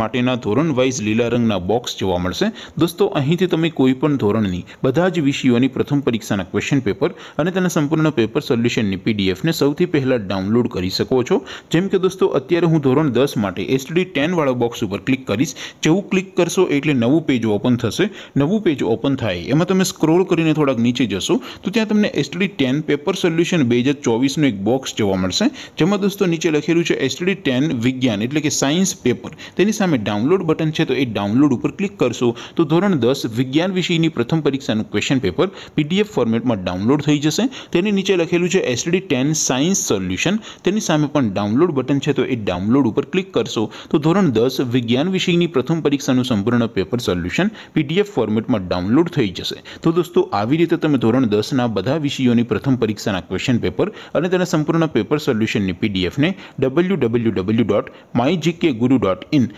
માટેના ધોરણ વાઇઝ લીલા રંગના બોક્સ જોવા મળશે દોસ્તો અહીંથી તમે કોઈ પણ ધોરણની બધા જ વિષયોની પ્રથમ પરીક્ષાના ક્વેશ્ચન પેપર અને તેના સંપૂર્ણના પેપર સોલ્યુશનની પીડીએફ ને સૌથી પહેલા ડાઉનલોડ કરી શકો છો જેમ કે દોસ્તો અત્યારે હું ધોરણ 10 માટે STD 10 વાળો બોક્સ ઉપર ક્લિક કરીશ જેવું ક્લિક કરશો એટલે નવું પેજ ઓપન થશે નવું પેજ ઓપન થાય એમાં તમે સ્ક્રોલ કરીને થોડક નીચે જશો તો ત્યાં તમને STD 10 પેપર સોલ્યુશન 2024 નો એક બોક્સ જોવા મળશે જેમાં દોસ્તો નીચે લખેલું છે STD 10 વિજ્ઞાન એટલે કે સાયન્સ પેપર તે તે સામે ડાઉનલોડ બટન છે તો એ ડાઉનલોડ ઉપર ક્લિક કરશો તો ધોરણ 10 વિજ્ઞાન વિષયની પ્રથમ પરીક્ષાનું ક્વેશ્ચન પેપર પીડીએફ ફોર્મેટમાં ડાઉનલોડ થઈ જશે તેની નીચે લખેલું છે STD 10 સાયન્સ સોલ્યુશન તેની સામે પણ ડાઉનલોડ બટન છે તો એ ડાઉનલોડ ઉપર ક્લિક કરશો તો ધોરણ 10 વિજ્ઞાન વિષયની પ્રથમ પરીક્ષાનું સંપૂર્ણ પેપર સોલ્યુશન પીડીએફ ફોર્મેટમાં ડાઉનલોડ થઈ જશે તો દોસ્તો આવી રીતે તમે ધોરણ 10 ના બધા વિષયોની પ્રથમ પરીક્ષાના ક્વેશ્ચન પેપર અને તેના સંપૂર્ણના પેપર સોલ્યુશનની પીડીએફ ને www.mygkguru.in